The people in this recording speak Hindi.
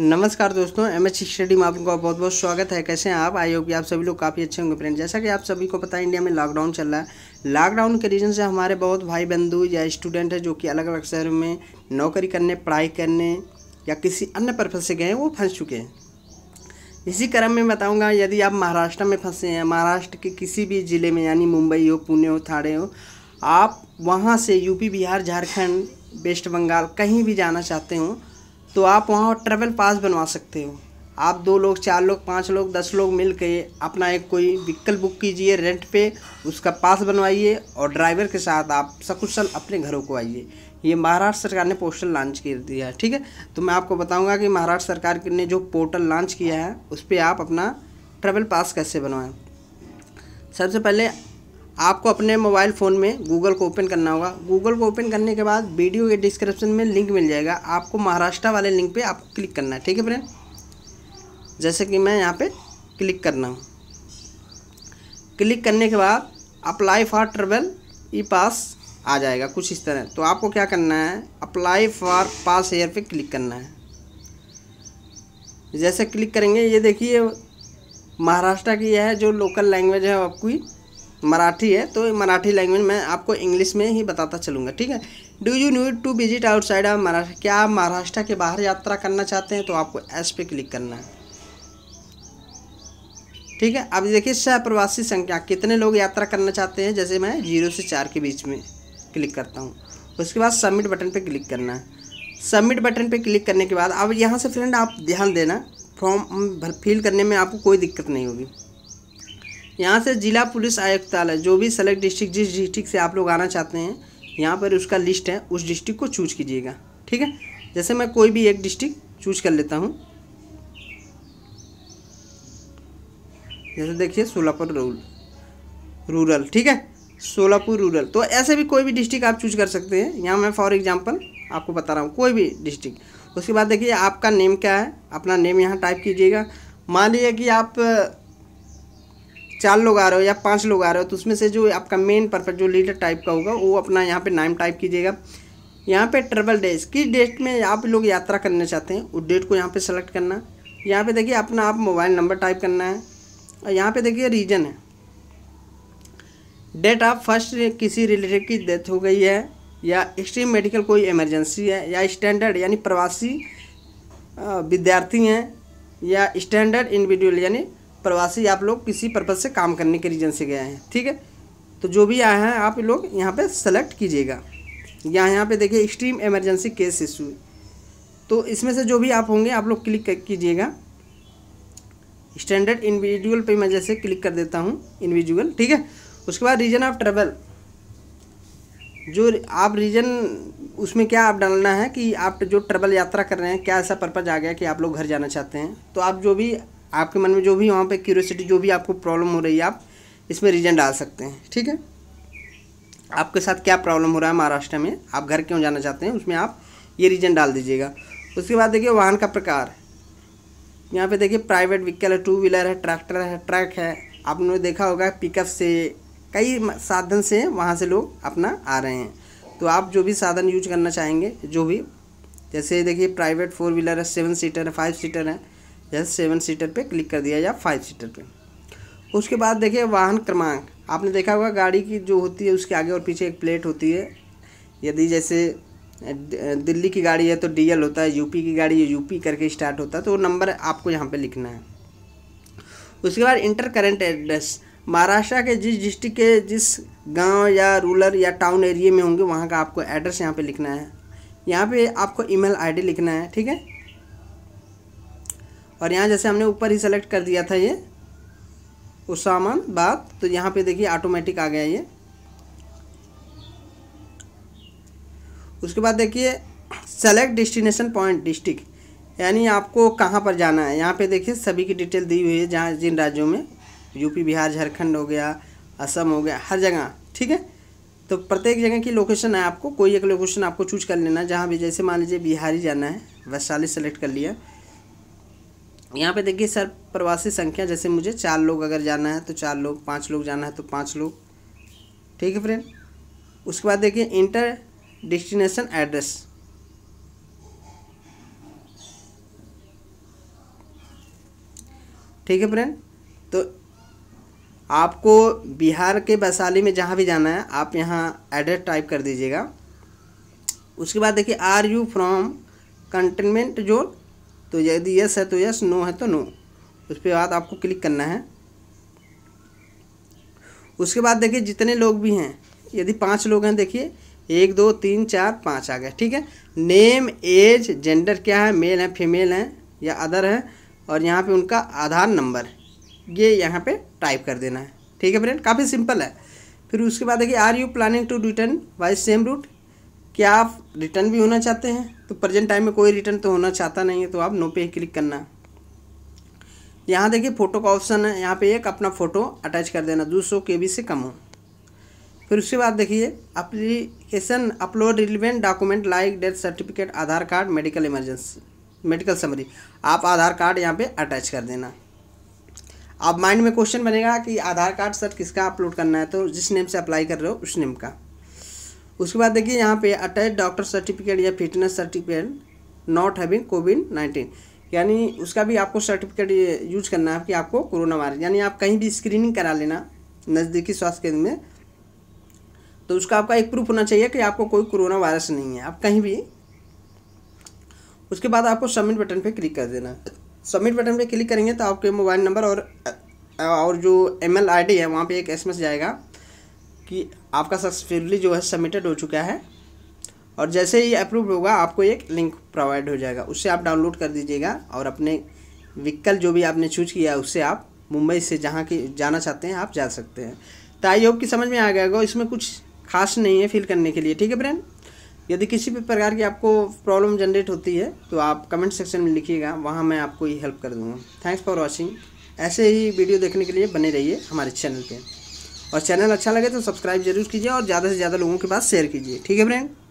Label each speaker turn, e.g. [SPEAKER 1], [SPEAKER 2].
[SPEAKER 1] नमस्कार दोस्तों एम एच स्टडी में आपका बहुत बहुत स्वागत है कैसे हैं आप आई होप आप सभी लोग काफ़ी अच्छे होंगे फ्रेंड जैसा कि आप सभी को पता है इंडिया में लॉकडाउन चल रहा है लॉकडाउन के रीज़न से हमारे बहुत भाई बंधु या स्टूडेंट है जो कि अलग अलग शहरों में नौकरी करने पढ़ाई करने या किसी अन्य पर्पज़ से गए हैं वो फंस चुके हैं इसी क्रम में बताऊँगा यदि आप महाराष्ट्र में फंसे हैं महाराष्ट्र के किसी भी ज़िले में यानी मुंबई हो पुणे हो थाड़े हो आप वहाँ से यूपी बिहार झारखंड वेस्ट बंगाल कहीं भी जाना चाहते हों तो आप वहाँ ट्रेवल पास बनवा सकते हो आप दो लोग चार लोग पाँच लोग दस लोग मिल के अपना एक कोई व्हीकल बुक कीजिए रेंट पे उसका पास बनवाइए और ड्राइवर के साथ आप सकुशल अपने घरों को आइए ये महाराष्ट्र सरकार ने पोस्टल लॉन्च कर दिया है ठीक है तो मैं आपको बताऊंगा कि महाराष्ट्र सरकार ने जो पोर्टल लॉन्च किया है उस पर आप अपना ट्रेवल पास कैसे बनवाएं सबसे पहले आपको अपने मोबाइल फ़ोन में गूगल को ओपन करना होगा गूगल को ओपन करने के बाद वीडियो के डिस्क्रिप्शन में लिंक मिल जाएगा आपको महाराष्ट्र वाले लिंक पे आपको क्लिक करना है ठीक है फ्रेंड जैसे कि मैं यहाँ पे क्लिक करना हूँ क्लिक करने के बाद apply for travel e pass आ जाएगा कुछ इस तरह तो आपको क्या करना है अप्लाई फॉर पास एयर पे क्लिक करना है जैसे क्लिक करेंगे ये देखिए महाराष्ट्र की है जो लोकल लैंग्वेज है आपकी मराठी है तो मराठी लैंग्वेज मैं आपको इंग्लिश में ही बताता चलूँगा ठीक है do you need to visit outside of Maharashtra क्या आप महाराष्ट्र के बाहर यात्रा करना चाहते हैं तो आपको एस पे क्लिक करना है ठीक है अब देखिए सहप्रवासी संख्या कितने लोग यात्रा करना चाहते हैं जैसे मैं जीरो से चार के बीच में क्लिक करता हूँ उसके बाद सबमिट बटन पे क्लिक करना है सबमिट बटन पे क्लिक करने के बाद अब यहाँ से फ्रेंड आप ध्यान देना फॉर्म फिल करने में आपको कोई दिक्कत नहीं होगी यहाँ से ज़िला पुलिस आयुक्तालय जो भी सेलेक्ट डिस्ट्रिक्ट जिस डिस्ट्रिक्ट से आप लोग आना चाहते हैं यहाँ पर उसका लिस्ट है उस डिस्ट्रिक्ट को चूज कीजिएगा ठीक है जैसे मैं कोई भी एक डिस्ट्रिक्ट चूज कर लेता हूँ जैसे देखिए सोलापुर रूल रूरल ठीक है सोलापुर रूरल तो ऐसे भी कोई भी डिस्ट्रिक्ट आप चूज कर सकते हैं यहाँ मैं फॉर एग्जांपल आपको बता रहा हूँ कोई भी डिस्ट्रिक्ट उसके बाद देखिए आपका नेम क्या है अपना नेम यहाँ टाइप कीजिएगा मान लीजिए कि आप चार लोग आ रहे हो या पाँच लोग आ रहे हो तो उसमें से जो आपका मेन पर्पज जो लीडर टाइप का होगा वो अपना यहाँ पे नाम टाइप कीजिएगा यहाँ पे ट्रेवल डेज किस डेट में आप लोग यात्रा करना चाहते हैं उस डेट को यहाँ पे सेलेक्ट करना यहाँ पे देखिए अपना आप मोबाइल नंबर टाइप करना है और यहाँ पे देखिए रीजन है डेट ऑफ फर्स्ट किसी रिलेटिव की डेथ हो गई है या एक्सट्रीम मेडिकल कोई इमरजेंसी है या स्टैंडर्ड यानी प्रवासी विद्यार्थी हैं या स्टैंडर्ड इंडिविजुअल यानी प्रवासी आप लोग किसी पर्पज़ से काम करने के रीजन से गए हैं ठीक है तो जो भी आए हैं आप लोग यहाँ पे सेलेक्ट कीजिएगा या यहाँ पे देखिए एक्सट्रीम इमरजेंसी केस इशू तो इसमें से जो भी आप होंगे आप लोग क्लिक कीजिएगा स्टैंडर्ड इंडिविजुअल पे मैं जैसे क्लिक कर देता हूँ इंडिविजुअल ठीक है उसके बाद रीजन ऑफ ट्रेवल जो आप रीजन उसमें क्या आप डालना है कि आप जो ट्रेवल यात्रा कर रहे हैं क्या ऐसा पर्पज़ आ गया कि आप लोग घर जाना चाहते हैं तो आप जो भी आपके मन में जो भी वहाँ पे क्यूरियोसिटी जो भी आपको प्रॉब्लम हो रही है आप इसमें रीजन डाल सकते हैं ठीक है आपके साथ क्या प्रॉब्लम हो रहा है महाराष्ट्र में आप घर क्यों जाना चाहते हैं उसमें आप ये रीजन डाल दीजिएगा उसके बाद देखिए वाहन का प्रकार यहाँ पे देखिए प्राइवेट व्हीकल है टू व्हीलर है ट्रैक्टर है ट्रक है आपने देखा होगा पिकअप से कई साधन से वहाँ से लोग अपना आ रहे हैं तो आप जो भी साधन यूज करना चाहेंगे जो भी जैसे देखिए प्राइवेट फोर व्हीलर है सेवन सीटर है फाइव सीटर है जैसे सेवन सीटर पे क्लिक कर दिया या फाइव सीटर पे उसके बाद देखिए वाहन क्रमांक आपने देखा होगा गाड़ी की जो होती है उसके आगे और पीछे एक प्लेट होती है यदि जैसे दिल्ली की गाड़ी है तो डी होता है यूपी की गाड़ी है यूपी करके स्टार्ट होता है तो वो नंबर आपको यहाँ पर लिखना है उसके बाद इंटर करेंट एड्रेस महाराष्ट्र के जिस डिस्ट्रिक्ट के जिस गांव या रूरल या टाउन एरिया में होंगे वहाँ का आपको एड्रेस यहाँ पे लिखना है यहाँ पे आपको ईमेल आईडी लिखना है ठीक है और यहाँ जैसे हमने ऊपर ही सेलेक्ट कर दिया था ये उसामन बात तो यहाँ पे देखिए ऑटोमेटिक आ गया ये उसके बाद देखिए सेलेक्ट डिस्टिनेशन पॉइंट डिस्ट्रिक्ट यानी आपको कहाँ पर जाना है यहाँ पे देखिए सभी की डिटेल दी हुई है जहाँ जिन राज्यों में यूपी बिहार झारखंड हो गया असम हो गया हर जगह ठीक है तो प्रत्येक जगह की लोकेशन है आपको कोई एक लोकेशन आपको चूज कर लेना जहाँ भी जैसे मान लीजिए बिहार ही जाना है वैशाली सेलेक्ट कर लिया यहाँ पे देखिए सर प्रवासी संख्या जैसे मुझे चार लोग अगर जाना है तो चार लोग पाँच लोग जाना है तो पाँच लोग ठीक है फ्रेंड उसके बाद देखिए इंटर डेस्टिनेशन एड्रेस ठीक है फ्रेंड तो आपको बिहार के वैशाली में जहाँ भी जाना है आप यहाँ एड्रेस टाइप कर दीजिएगा उसके बाद देखिए are you from containment zone तो यदि यस है तो यस नो है तो नो उस पर बाद आपको क्लिक करना है उसके बाद देखिए जितने लोग भी हैं यदि पाँच लोग हैं देखिए एक दो तीन चार पाँच आ गए ठीक है नेम एज जेंडर क्या है मेल है फीमेल हैं या अदर है और यहाँ पे उनका आधार नंबर ये यहाँ पे टाइप कर देना है ठीक है फ्रेंड काफ़ी सिंपल है फिर उसके बाद देखिए are you planning to return by same route क्या आप रिटर्न भी होना चाहते हैं तो प्रेजेंट टाइम में कोई रिटर्न तो होना चाहता नहीं है तो आप नो पे ही क्लिक करना यहाँ देखिए फ़ोटो का ऑप्शन है यहाँ पे एक अपना फ़ोटो अटैच कर देना दो सौ के से कम हो फिर उसके बाद देखिए application upload relevant document like death certificate Aadhaar card medical emergency medical summary आप आधार कार्ड यहाँ पे अटैच कर देना अब माइंड में क्वेश्चन बनेगा कि आधार कार्ड सर किसका अपलोड करना है तो जिस नेम से अप्लाई कर रहे हो उस नेम का उसके बाद देखिए यहाँ पे अटैच डॉक्टर सर्टिफिकेट या fitness certificate not having COVID nineteen यानी उसका भी आपको सर्टिफिकेट यूज करना है कि आपको कोरोना वायरस यानी आप कहीं भी स्क्रीनिंग करा लेना नज़दीकी स्वास्थ्य केंद्र में तो उसका आपका एक प्रूफ होना चाहिए कि आपको कोई कोरोना वायरस नहीं है आप कहीं भी उसके बाद आपको सबमिट बटन पर क्लिक कर देना सबमिट बटन पर क्लिक करेंगे तो आपके मोबाइल नंबर और और जो एम एल है वहाँ पर एक एस जाएगा कि आपका सक्सेसफुली जो है सबमिटेड हो चुका है और जैसे ही अप्रूव होगा आपको एक लिंक प्रोवाइड हो जाएगा उससे आप डाउनलोड कर दीजिएगा और अपने व्हीकल जो भी आपने चूज किया है उससे आप मुंबई से जहाँ की जाना चाहते हैं आप जा सकते हैं तो आई होप कि समझ में आ गया होगा इसमें कुछ खास नहीं है फील करने के लिए ठीक है फ्रेंड यदि किसी भी प्रकार की आपको प्रॉब्लम जनरेट होती है तो आप कमेंट सेक्शन में लिखिएगा वहाँ मैं आपको ये हेल्प कर दूँगा थैंक्स फॉर वॉचिंग ऐसे ही वीडियो देखने के लिए बने रहिए हमारे चैनल पर और चैनल अच्छा लगे तो सब्सक्राइब जरूर कीजिए और ज़्यादा से ज़्यादा लोगों के पास शेयर कीजिए ठीक है फ्रेंड